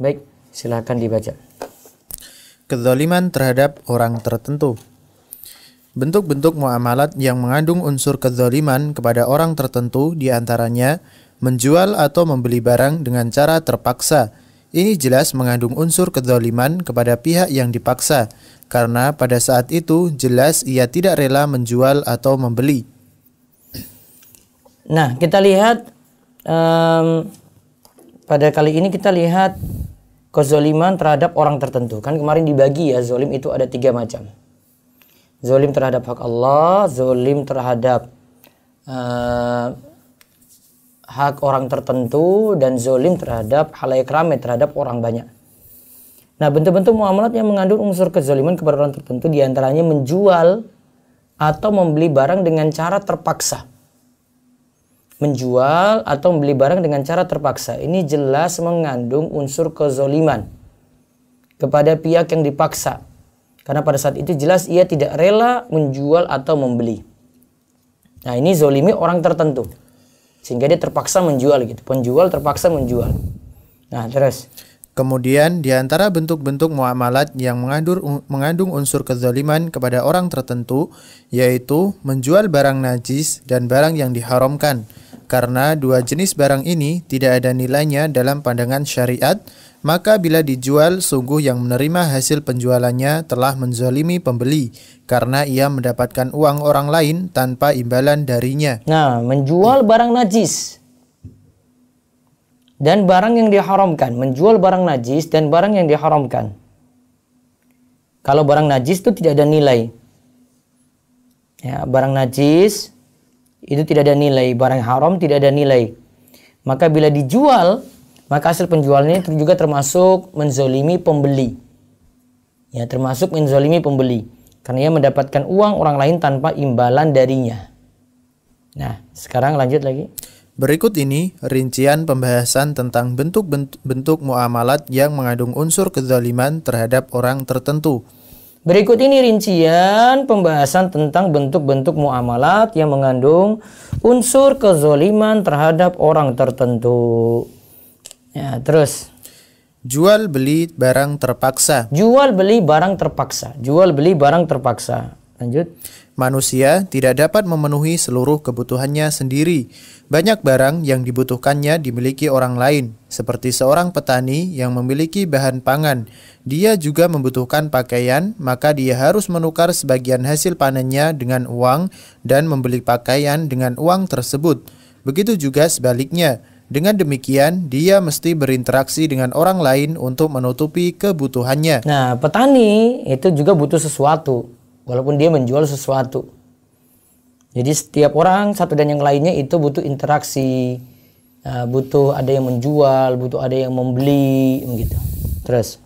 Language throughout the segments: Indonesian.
Baik, silakan dibaca. Kezaliman terhadap orang tertentu. Bentuk-bentuk muamalat yang mengandung unsur kezaliman kepada orang tertentu diantaranya menjual atau membeli barang dengan cara terpaksa. Ini jelas mengandung unsur kezaliman kepada pihak yang dipaksa, karena pada saat itu jelas ia tidak rela menjual atau membeli. Nah, kita lihat um, pada kali ini kita lihat kezoliman terhadap orang tertentu. Kan kemarin dibagi ya, zolim itu ada tiga macam. Zolim terhadap hak Allah, zolim terhadap uh, hak orang tertentu, dan zolim terhadap halayak ramai, terhadap orang banyak. Nah, bentuk-bentuk muamalat yang mengandung unsur kezoliman kepada orang tertentu diantaranya menjual atau membeli barang dengan cara terpaksa menjual atau membeli barang dengan cara terpaksa. Ini jelas mengandung unsur kezoliman kepada pihak yang dipaksa. Karena pada saat itu jelas ia tidak rela menjual atau membeli. Nah ini zolimi orang tertentu. Sehingga dia terpaksa menjual gitu. Penjual terpaksa menjual. Nah terus. Kemudian diantara bentuk-bentuk muamalat yang mengandung unsur kezaliman kepada orang tertentu yaitu menjual barang najis dan barang yang diharamkan karena dua jenis barang ini tidak ada nilainya dalam pandangan syariat, maka bila dijual, sungguh yang menerima hasil penjualannya telah menzalimi pembeli, karena ia mendapatkan uang orang lain tanpa imbalan darinya. Nah, menjual barang najis dan barang yang diharamkan, menjual barang najis dan barang yang diharamkan. Kalau barang najis itu tidak ada nilai. Ya, barang najis itu tidak ada nilai barang haram tidak ada nilai maka bila dijual maka hasil penjualannya itu juga termasuk menzolimi pembeli ya termasuk menzolimi pembeli karena ia mendapatkan uang orang lain tanpa imbalan darinya nah sekarang lanjut lagi Berikut ini rincian pembahasan tentang bentuk-bentuk muamalat yang mengandung unsur kezaliman terhadap orang tertentu. Berikut ini rincian pembahasan tentang bentuk-bentuk muamalat yang mengandung unsur kezoliman terhadap orang tertentu. Ya, terus. Jual beli barang terpaksa. Jual beli barang terpaksa. Jual beli barang terpaksa. Lanjut. Manusia tidak dapat memenuhi seluruh kebutuhannya sendiri. Banyak barang yang dibutuhkannya dimiliki orang lain. Seperti seorang petani yang memiliki bahan pangan, dia juga membutuhkan pakaian, maka dia harus menukar sebagian hasil panennya dengan uang dan membeli pakaian dengan uang tersebut. Begitu juga sebaliknya. Dengan demikian, dia mesti berinteraksi dengan orang lain untuk menutupi kebutuhannya. Nah, petani itu juga butuh sesuatu, walaupun dia menjual sesuatu. Jadi setiap orang satu dan yang lainnya itu butuh interaksi Eh, butuh ada yang menjual, butuh ada yang membeli, begitu. Terus.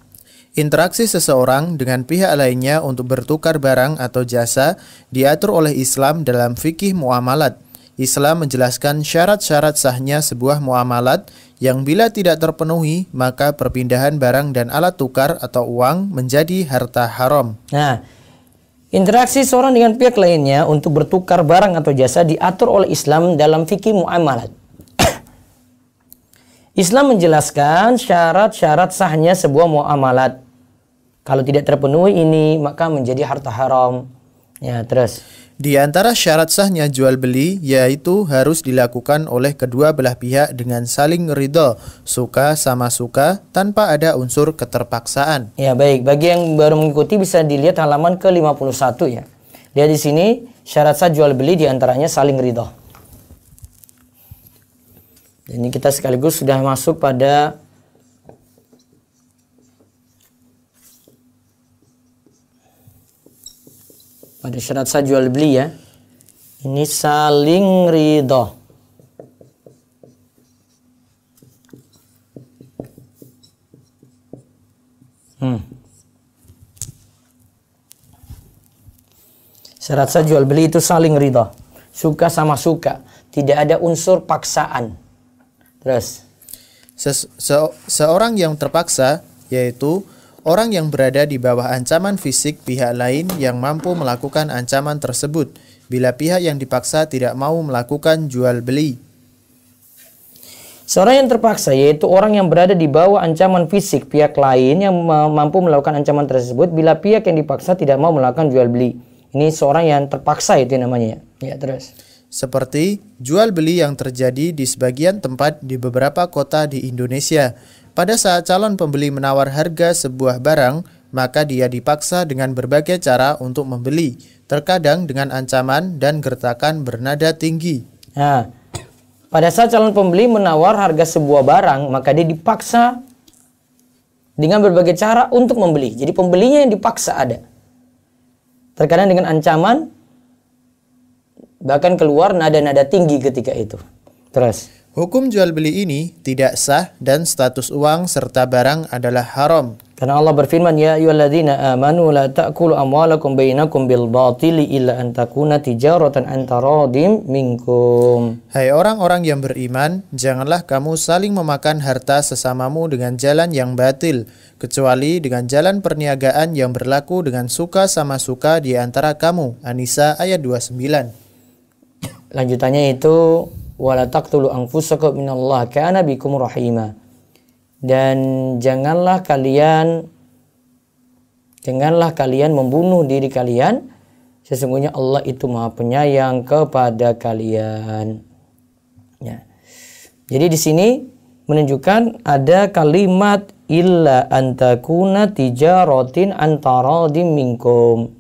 Interaksi seseorang dengan pihak lainnya untuk bertukar barang atau jasa diatur oleh Islam dalam fikih muamalat. Islam menjelaskan syarat-syarat sahnya sebuah muamalat yang bila tidak terpenuhi maka perpindahan barang dan alat tukar atau uang menjadi harta haram. Nah, interaksi seorang dengan pihak lainnya untuk bertukar barang atau jasa diatur oleh Islam dalam fikih muamalat. Islam menjelaskan syarat-syarat sahnya sebuah muamalat. Kalau tidak terpenuhi ini, maka menjadi harta haram. Ya, terus. Di antara syarat sahnya jual beli yaitu harus dilakukan oleh kedua belah pihak dengan saling ridho, suka sama suka tanpa ada unsur keterpaksaan. Ya, baik. Bagi yang baru mengikuti bisa dilihat halaman ke-51 ya. Dia di sini syarat sah jual beli di antaranya saling ridho. Ini kita sekaligus sudah masuk pada pada syarat sah jual beli ya. Ini saling ridho. Hmm. Syarat sah jual beli itu saling ridho. Suka sama suka. Tidak ada unsur paksaan. Terus Ses se seorang yang terpaksa yaitu orang yang berada di bawah ancaman fisik pihak lain yang mampu melakukan ancaman tersebut bila pihak yang dipaksa tidak mau melakukan jual beli. Seorang yang terpaksa yaitu orang yang berada di bawah ancaman fisik pihak lain yang mampu melakukan ancaman tersebut bila pihak yang dipaksa tidak mau melakukan jual beli. Ini seorang yang terpaksa itu namanya. Ya, ya terus seperti jual beli yang terjadi di sebagian tempat di beberapa kota di Indonesia. Pada saat calon pembeli menawar harga sebuah barang, maka dia dipaksa dengan berbagai cara untuk membeli, terkadang dengan ancaman dan gertakan bernada tinggi. Nah, pada saat calon pembeli menawar harga sebuah barang, maka dia dipaksa dengan berbagai cara untuk membeli. Jadi pembelinya yang dipaksa ada. Terkadang dengan ancaman bahkan keluar nada-nada tinggi ketika itu. Terus. Hukum jual beli ini tidak sah dan status uang serta barang adalah haram. Karena Allah berfirman, "Ya ayyuhalladzina amanu la ta'kulu amwalakum bainakum bil batili illa an takuna tijaratan antaradim minkum." Hai orang-orang yang beriman, janganlah kamu saling memakan harta sesamamu dengan jalan yang batil, kecuali dengan jalan perniagaan yang berlaku dengan suka sama suka di antara kamu. Anisa ayat 29 lanjutannya itu wala anfusakum innallaha kana bikum rahima dan janganlah kalian janganlah kalian membunuh diri kalian sesungguhnya Allah itu Maha Penyayang kepada kalian ya jadi di sini menunjukkan ada kalimat illa antakuna tijaratin antaral dimingkum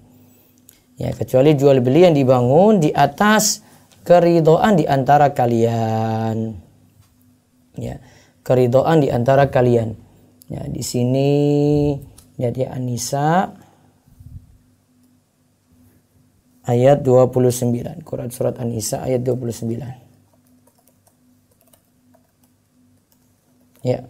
ya kecuali jual beli yang dibangun di atas keridoan di antara kalian. Ya, keridoan di antara kalian. Ya, di sini jadi ya, Anisa ayat 29. Quran surat Anisa ayat 29. Ya.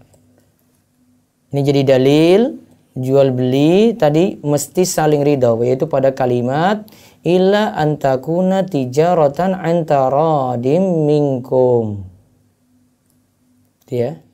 Ini jadi dalil jual beli tadi mesti saling ridho yaitu pada kalimat illa antakuna tijaratan antara minkum gitu ya